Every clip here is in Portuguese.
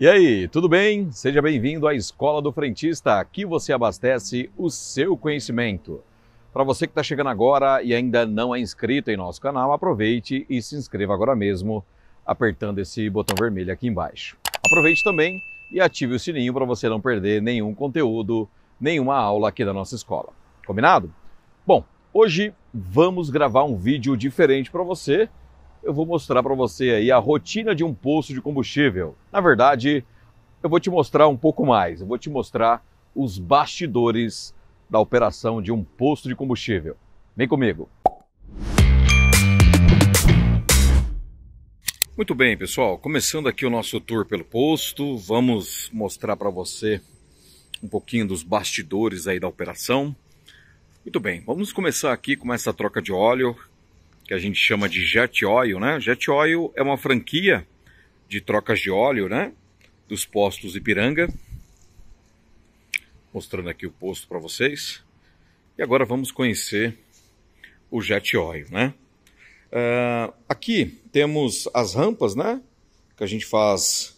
E aí, tudo bem? Seja bem-vindo à Escola do Frentista. Aqui você abastece o seu conhecimento. Para você que está chegando agora e ainda não é inscrito em nosso canal, aproveite e se inscreva agora mesmo, apertando esse botão vermelho aqui embaixo. Aproveite também e ative o sininho para você não perder nenhum conteúdo, nenhuma aula aqui da nossa escola. Combinado? Bom, hoje vamos gravar um vídeo diferente para você eu vou mostrar para você aí a rotina de um posto de combustível. Na verdade, eu vou te mostrar um pouco mais, eu vou te mostrar os bastidores da operação de um posto de combustível. Vem comigo! Muito bem, pessoal, começando aqui o nosso tour pelo posto, vamos mostrar para você um pouquinho dos bastidores aí da operação. Muito bem, vamos começar aqui com essa troca de óleo que a gente chama de Jet Oil, né? Jet Oil é uma franquia de trocas de óleo, né? Dos postos Ipiranga. Mostrando aqui o posto para vocês. E agora vamos conhecer o Jet Oil, né? Uh, aqui temos as rampas, né? Que a gente faz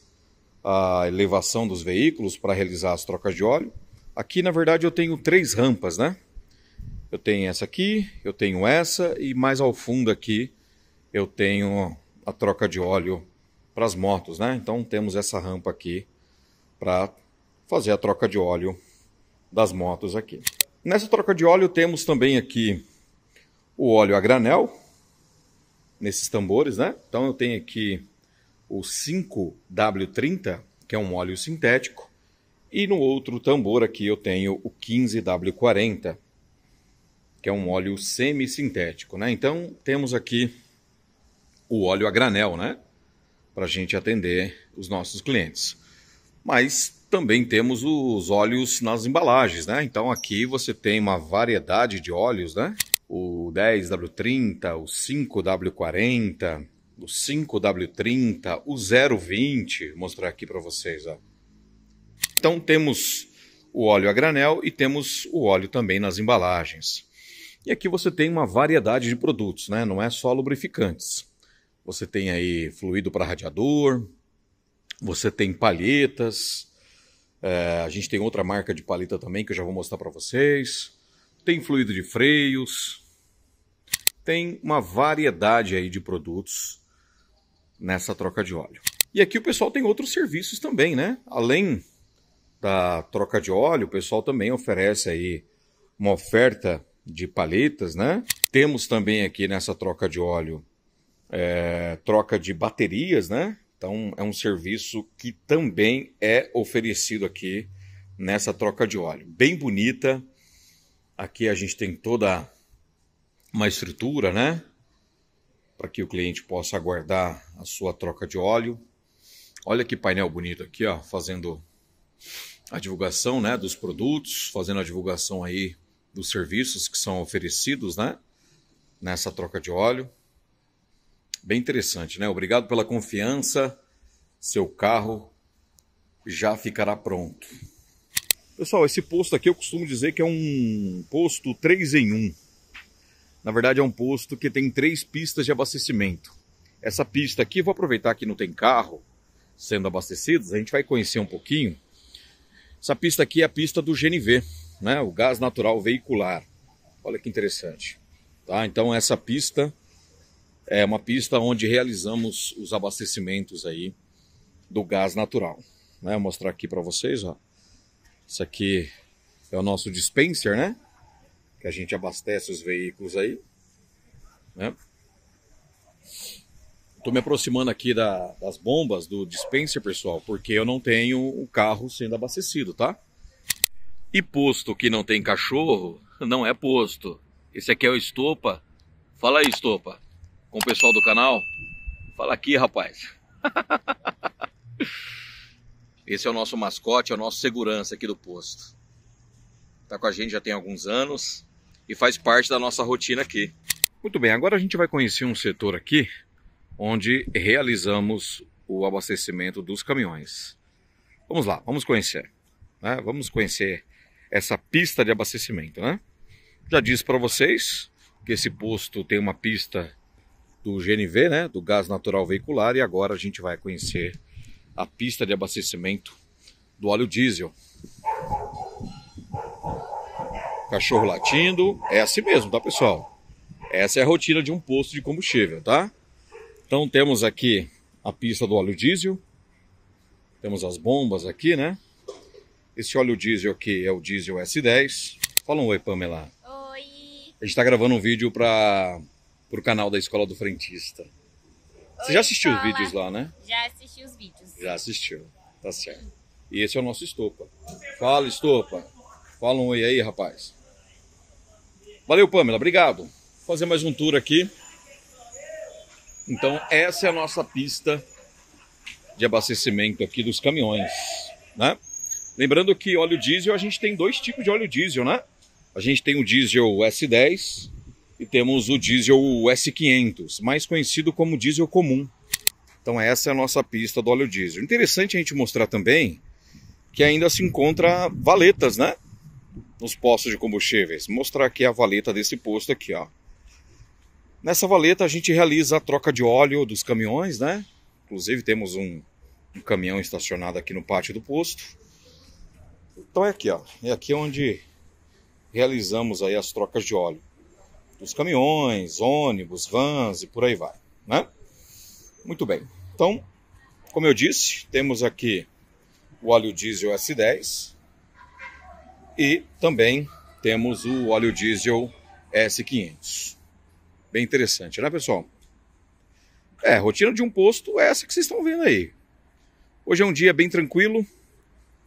a elevação dos veículos para realizar as trocas de óleo. Aqui, na verdade, eu tenho três rampas, né? eu tenho essa aqui, eu tenho essa e mais ao fundo aqui eu tenho a troca de óleo para as motos, né? Então temos essa rampa aqui para fazer a troca de óleo das motos aqui. Nessa troca de óleo temos também aqui o óleo a granel, nesses tambores, né? Então eu tenho aqui o 5W30, que é um óleo sintético, e no outro tambor aqui eu tenho o 15W40, que é um óleo semissintético, né? Então, temos aqui o óleo a granel, né? Para a gente atender os nossos clientes. Mas também temos os óleos nas embalagens, né? Então, aqui você tem uma variedade de óleos, né? O 10W30, o 5W40, o 5W30, o 020, vou mostrar aqui para vocês. Ó. Então temos o óleo a granel e temos o óleo também nas embalagens. E aqui você tem uma variedade de produtos, né? Não é só lubrificantes. Você tem aí fluido para radiador, você tem palhetas, é, a gente tem outra marca de paleta também que eu já vou mostrar para vocês. Tem fluido de freios, tem uma variedade aí de produtos nessa troca de óleo. E aqui o pessoal tem outros serviços também, né? Além da troca de óleo, o pessoal também oferece aí uma oferta de paletas, né? Temos também aqui nessa troca de óleo é, troca de baterias, né? Então é um serviço que também é oferecido aqui nessa troca de óleo. Bem bonita. Aqui a gente tem toda uma estrutura, né? Para que o cliente possa aguardar a sua troca de óleo. Olha que painel bonito aqui, ó, fazendo a divulgação, né, dos produtos, fazendo a divulgação aí dos serviços que são oferecidos, né? Nessa troca de óleo. Bem interessante, né? Obrigado pela confiança. Seu carro já ficará pronto. Pessoal, esse posto aqui eu costumo dizer que é um posto 3 em 1. Na verdade é um posto que tem três pistas de abastecimento. Essa pista aqui, vou aproveitar que não tem carro sendo abastecidos, a gente vai conhecer um pouquinho. Essa pista aqui é a pista do GNV, né? o gás natural veicular. Olha que interessante. Tá? Então essa pista é uma pista onde realizamos os abastecimentos aí do gás natural. Né? Vou mostrar aqui para vocês, ó. Isso aqui é o nosso dispenser, né? Que a gente abastece os veículos aí. Né? Estou me aproximando aqui da, das bombas do dispenser, pessoal, porque eu não tenho o carro sendo abastecido, tá? E posto que não tem cachorro, não é posto. Esse aqui é o Estopa. Fala aí, Estopa. Com o pessoal do canal. Fala aqui, rapaz. Esse é o nosso mascote, é o nosso segurança aqui do posto. Tá com a gente já tem alguns anos e faz parte da nossa rotina aqui. Muito bem, agora a gente vai conhecer um setor aqui onde realizamos o abastecimento dos caminhões. Vamos lá, vamos conhecer. Né? Vamos conhecer essa pista de abastecimento, né? Já disse para vocês que esse posto tem uma pista do GNV, né, do gás natural veicular, e agora a gente vai conhecer a pista de abastecimento do óleo diesel. Cachorro latindo, é assim mesmo, tá pessoal? Essa é a rotina de um posto de combustível, tá? Então temos aqui a pista do óleo diesel, temos as bombas aqui, né? Esse óleo diesel aqui é o diesel S10. Fala um oi, Pamela. Oi. A gente tá gravando um vídeo para pro canal da Escola do Frentista. Você já assistiu os vídeos lá, né? Já assisti os vídeos. Já assistiu. Tá certo. E esse é o nosso estopa. Fala, estopa. Fala um oi aí, rapaz. Valeu, Pamela. Obrigado. Vou fazer mais um tour aqui. Então, essa é a nossa pista de abastecimento aqui dos caminhões, né? Lembrando que óleo diesel, a gente tem dois tipos de óleo diesel, né? A gente tem o diesel S10 e temos o diesel S500, mais conhecido como diesel comum. Então essa é a nossa pista do óleo diesel. Interessante a gente mostrar também que ainda se encontra valetas, né? Nos postos de combustíveis. Mostrar aqui a valeta desse posto aqui, ó. Nessa valeta a gente realiza a troca de óleo dos caminhões, né? Inclusive temos um, um caminhão estacionado aqui no pátio do posto. Então é aqui, ó. É aqui onde realizamos aí as trocas de óleo dos caminhões, ônibus, vans e por aí vai, né? Muito bem. Então, como eu disse, temos aqui o óleo diesel S10 e também temos o óleo diesel S500. Bem interessante, né, pessoal? É, rotina de um posto é essa que vocês estão vendo aí. Hoje é um dia bem tranquilo,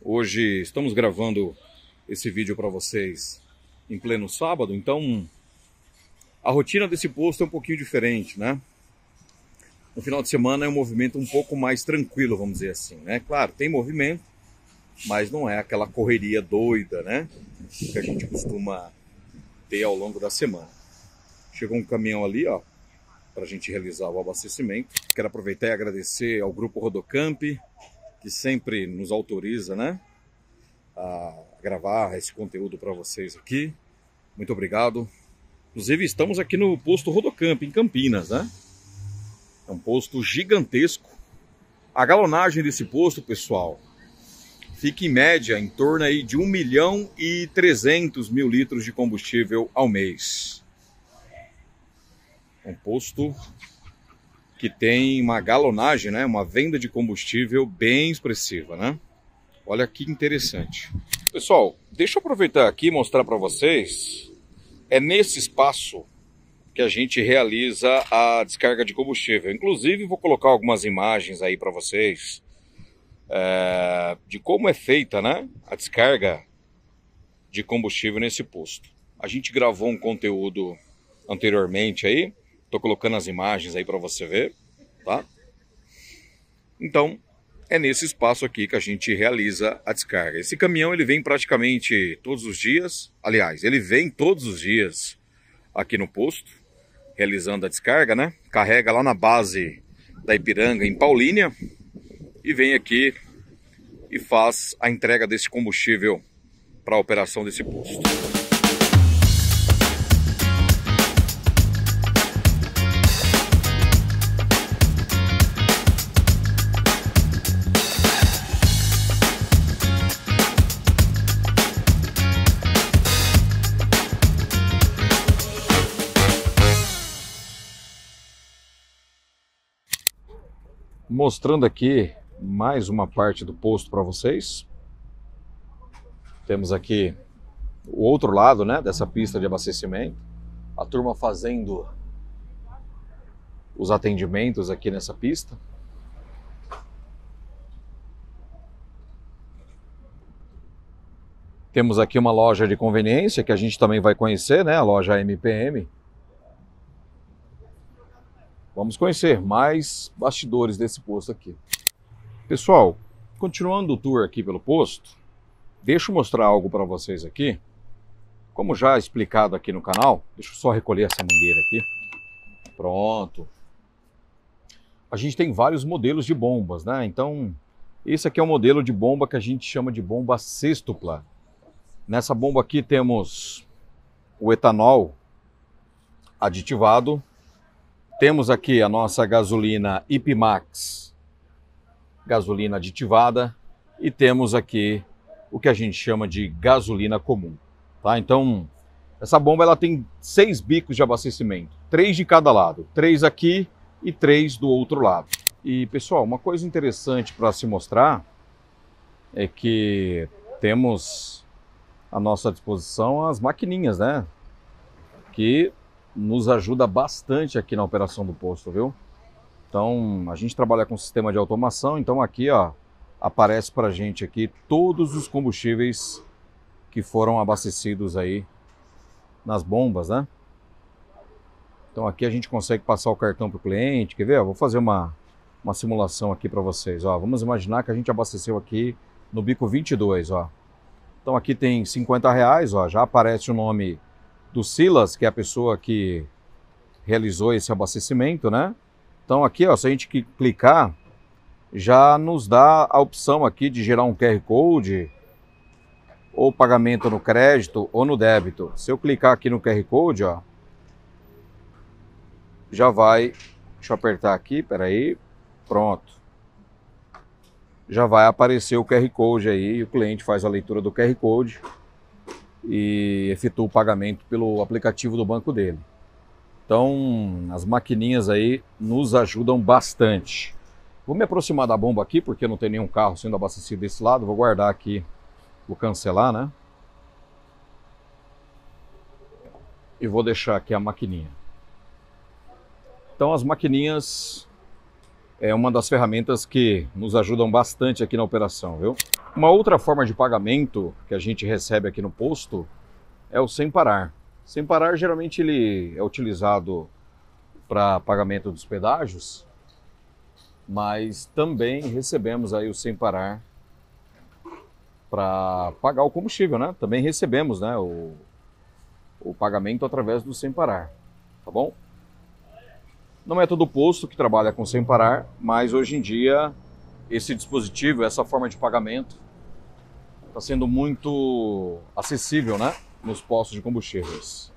Hoje estamos gravando esse vídeo para vocês em pleno sábado, então a rotina desse posto é um pouquinho diferente, né? No final de semana é um movimento um pouco mais tranquilo, vamos dizer assim, né? Claro, tem movimento, mas não é aquela correria doida, né? Que a gente costuma ter ao longo da semana. Chegou um caminhão ali, ó, para a gente realizar o abastecimento. Quero aproveitar e agradecer ao Grupo Rodocamp, que sempre nos autoriza né, a gravar esse conteúdo para vocês aqui. Muito obrigado. Inclusive, estamos aqui no posto Rodocamp, em Campinas, né? É um posto gigantesco. A galonagem desse posto, pessoal, fica em média em torno aí de 1 milhão e 300 mil litros de combustível ao mês. Um posto que tem uma galonagem, né? Uma venda de combustível bem expressiva, né? Olha que interessante. Pessoal, deixa eu aproveitar aqui e mostrar para vocês. É nesse espaço que a gente realiza a descarga de combustível. Inclusive, vou colocar algumas imagens aí para vocês é, de como é feita né, a descarga de combustível nesse posto. A gente gravou um conteúdo anteriormente aí Tô colocando as imagens aí para você ver, tá? Então, é nesse espaço aqui que a gente realiza a descarga. Esse caminhão ele vem praticamente todos os dias, aliás, ele vem todos os dias aqui no posto, realizando a descarga, né? Carrega lá na base da Ipiranga, em Paulínia, e vem aqui e faz a entrega desse combustível para a operação desse posto. mostrando aqui mais uma parte do posto para vocês. Temos aqui o outro lado né, dessa pista de abastecimento. A turma fazendo os atendimentos aqui nessa pista. Temos aqui uma loja de conveniência que a gente também vai conhecer, né? A loja MPM, Vamos conhecer mais bastidores desse posto aqui. Pessoal, continuando o tour aqui pelo posto, deixa eu mostrar algo para vocês aqui. Como já explicado aqui no canal, deixa eu só recolher essa mangueira aqui. Pronto. A gente tem vários modelos de bombas, né? Então, esse aqui é o um modelo de bomba que a gente chama de bomba sextupla. Nessa bomba aqui temos o etanol aditivado, temos aqui a nossa gasolina Ipimax, gasolina aditivada, e temos aqui o que a gente chama de gasolina comum. Tá? Então, essa bomba ela tem seis bicos de abastecimento, três de cada lado, três aqui e três do outro lado. E pessoal, uma coisa interessante para se mostrar é que temos à nossa disposição as maquininhas, né? Que nos ajuda bastante aqui na operação do posto, viu? Então, a gente trabalha com sistema de automação, então aqui, ó, aparece pra gente aqui todos os combustíveis que foram abastecidos aí nas bombas, né? Então aqui a gente consegue passar o cartão pro cliente, quer ver? Eu vou fazer uma, uma simulação aqui para vocês, ó. Vamos imaginar que a gente abasteceu aqui no bico 22, ó. Então aqui tem 50 reais, ó, já aparece o nome do Silas, que é a pessoa que realizou esse abastecimento, né? Então aqui, ó, se a gente clicar, já nos dá a opção aqui de gerar um QR Code ou pagamento no crédito ou no débito. Se eu clicar aqui no QR Code, ó, já vai, deixa eu apertar aqui, peraí, pronto. Já vai aparecer o QR Code aí, o cliente faz a leitura do QR Code e efetua o pagamento pelo aplicativo do banco dele. Então, as maquininhas aí nos ajudam bastante. Vou me aproximar da bomba aqui, porque não tem nenhum carro sendo abastecido desse lado. Vou guardar aqui, vou cancelar, né? E vou deixar aqui a maquininha. Então, as maquininhas é uma das ferramentas que nos ajudam bastante aqui na operação, viu? Uma outra forma de pagamento que a gente recebe aqui no posto é o sem parar. Sem parar geralmente ele é utilizado para pagamento dos pedágios, mas também recebemos aí o sem parar para pagar o combustível, né? Também recebemos, né, o, o pagamento através do sem parar, tá bom? Não é todo posto que trabalha com sem parar, mas hoje em dia esse dispositivo, essa forma de pagamento, está sendo muito acessível né, nos postos de combustíveis.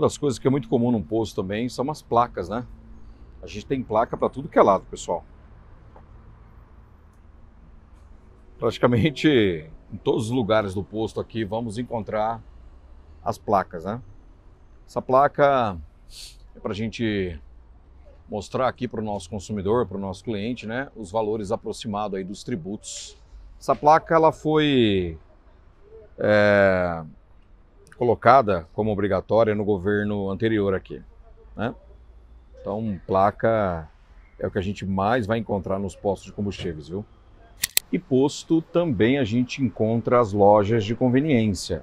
Uma das coisas que é muito comum num posto também são as placas, né? A gente tem placa para tudo que é lado, pessoal. Praticamente em todos os lugares do posto aqui vamos encontrar as placas, né? Essa placa é para a gente mostrar aqui para o nosso consumidor, para o nosso cliente, né, os valores aproximados aí dos tributos. Essa placa ela foi é, colocada como obrigatória no governo anterior aqui. Né? Então, placa é o que a gente mais vai encontrar nos postos de combustíveis, viu? E posto também a gente encontra as lojas de conveniência.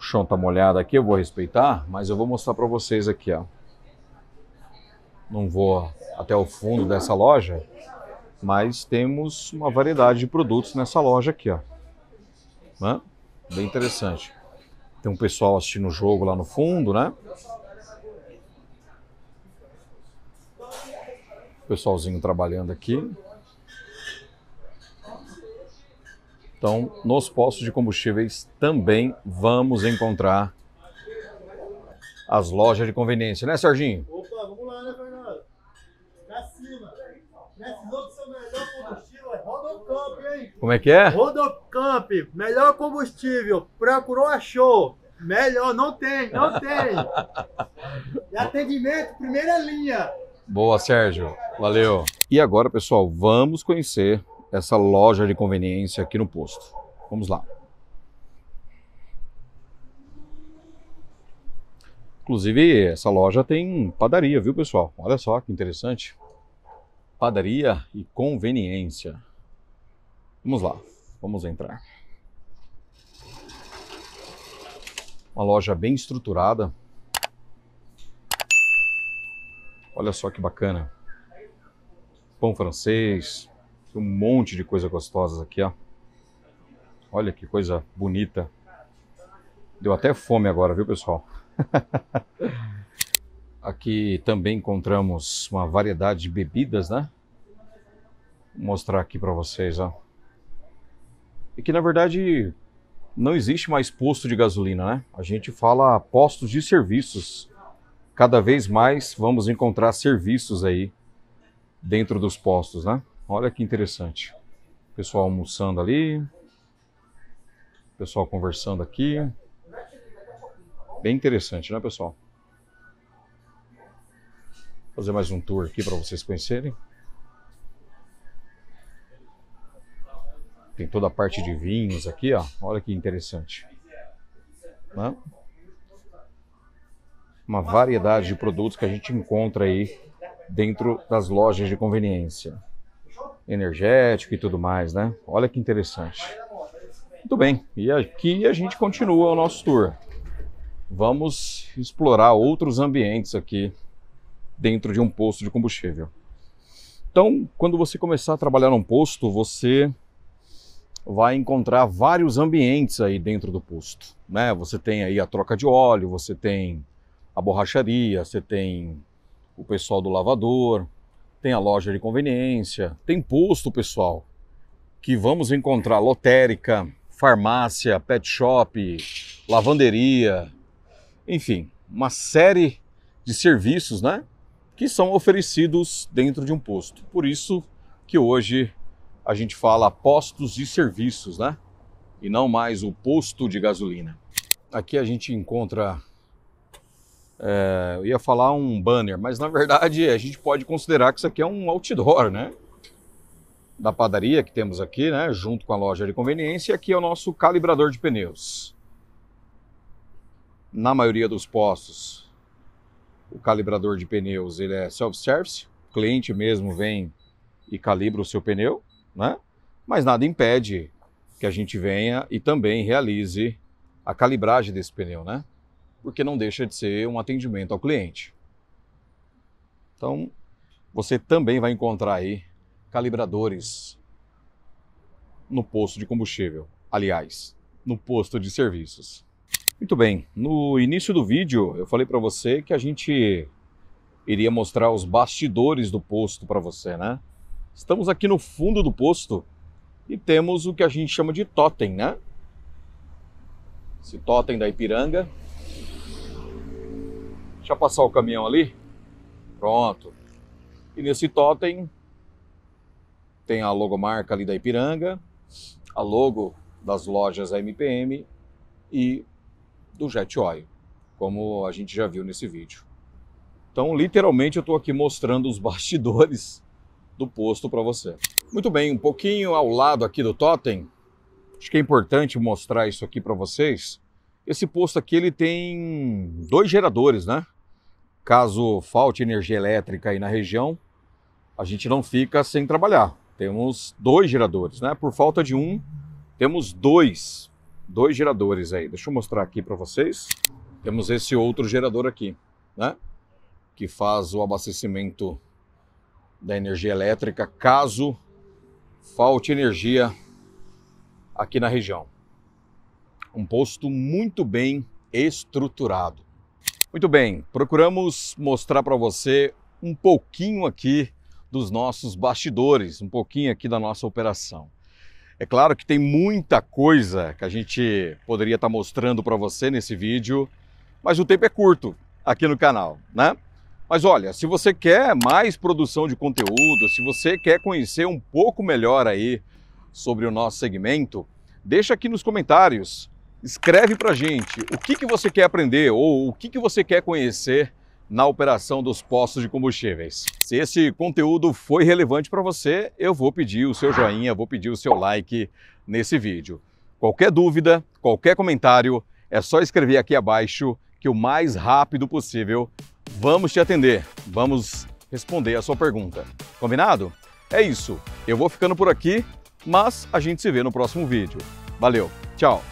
O chão tá molhado aqui, eu vou respeitar, mas eu vou mostrar para vocês aqui, ó. Não vou até o fundo dessa loja, mas temos uma variedade de produtos nessa loja aqui, ó. Né? Bem interessante. Tem um pessoal assistindo o jogo lá no fundo, né? Pessoalzinho trabalhando aqui. Então, nos postos de combustíveis também vamos encontrar as lojas de conveniência, né, Serginho? Como é que é? Rodocamp, melhor combustível. Procurou, achou. Melhor, não tem, não tem. e atendimento, primeira linha. Boa, Sérgio. Valeu. E agora, pessoal, vamos conhecer essa loja de conveniência aqui no posto. Vamos lá. Inclusive, essa loja tem padaria, viu, pessoal? Olha só que interessante. Padaria e conveniência. Vamos lá, vamos entrar. Uma loja bem estruturada. Olha só que bacana. Pão francês, um monte de coisa gostosa aqui, ó. Olha que coisa bonita. Deu até fome agora, viu, pessoal? aqui também encontramos uma variedade de bebidas, né? Vou mostrar aqui para vocês, ó e que na verdade não existe mais posto de gasolina, né? A gente fala postos de serviços. Cada vez mais vamos encontrar serviços aí dentro dos postos, né? Olha que interessante. pessoal almoçando ali, pessoal conversando aqui. Bem interessante, né, pessoal? Vou fazer mais um tour aqui para vocês conhecerem. Tem toda a parte de vinhos aqui, ó. Olha que interessante. Né? Uma variedade de produtos que a gente encontra aí dentro das lojas de conveniência. Energético e tudo mais, né? Olha que interessante. Muito bem, e aqui a gente continua o nosso tour. Vamos explorar outros ambientes aqui dentro de um posto de combustível. Então, quando você começar a trabalhar num posto, você vai encontrar vários ambientes aí dentro do posto. Né? Você tem aí a troca de óleo, você tem a borracharia, você tem o pessoal do lavador, tem a loja de conveniência, tem posto, pessoal, que vamos encontrar lotérica, farmácia, pet shop, lavanderia, enfim, uma série de serviços, né, que são oferecidos dentro de um posto. Por isso que hoje a gente fala postos e serviços, né? E não mais o posto de gasolina. Aqui a gente encontra. É, eu ia falar um banner, mas na verdade a gente pode considerar que isso aqui é um outdoor, né? Da padaria que temos aqui, né? Junto com a loja de conveniência. E aqui é o nosso calibrador de pneus. Na maioria dos postos, o calibrador de pneus ele é self-service. O cliente mesmo vem e calibra o seu pneu né? Mas nada impede que a gente venha e também realize a calibragem desse pneu, né? Porque não deixa de ser um atendimento ao cliente. Então, você também vai encontrar aí calibradores no posto de combustível, aliás, no posto de serviços. Muito bem, no início do vídeo eu falei para você que a gente iria mostrar os bastidores do posto para você, né? Estamos aqui no fundo do posto e temos o que a gente chama de totem, né? Esse totem da Ipiranga. Deixa eu passar o caminhão ali. Pronto. E nesse totem tem a logomarca ali da Ipiranga, a logo das lojas MPM e do Jet Oil, como a gente já viu nesse vídeo. Então, literalmente, eu estou aqui mostrando os bastidores do posto para você. Muito bem, um pouquinho ao lado aqui do totem, acho que é importante mostrar isso aqui para vocês. Esse posto aqui ele tem dois geradores, né? Caso falte energia elétrica aí na região, a gente não fica sem trabalhar. Temos dois geradores, né? Por falta de um, temos dois, dois geradores aí. Deixa eu mostrar aqui para vocês. Temos esse outro gerador aqui, né? Que faz o abastecimento da energia elétrica caso falte energia aqui na região. Um posto muito bem estruturado. Muito bem, procuramos mostrar para você um pouquinho aqui dos nossos bastidores, um pouquinho aqui da nossa operação. É claro que tem muita coisa que a gente poderia estar tá mostrando para você nesse vídeo, mas o tempo é curto aqui no canal, né? Mas olha, se você quer mais produção de conteúdo, se você quer conhecer um pouco melhor aí sobre o nosso segmento, deixa aqui nos comentários. Escreve para gente o que, que você quer aprender ou o que, que você quer conhecer na operação dos postos de combustíveis. Se esse conteúdo foi relevante para você, eu vou pedir o seu joinha, vou pedir o seu like nesse vídeo. Qualquer dúvida, qualquer comentário, é só escrever aqui abaixo que o mais rápido possível vamos te atender, vamos responder a sua pergunta. Combinado? É isso. Eu vou ficando por aqui, mas a gente se vê no próximo vídeo. Valeu, tchau!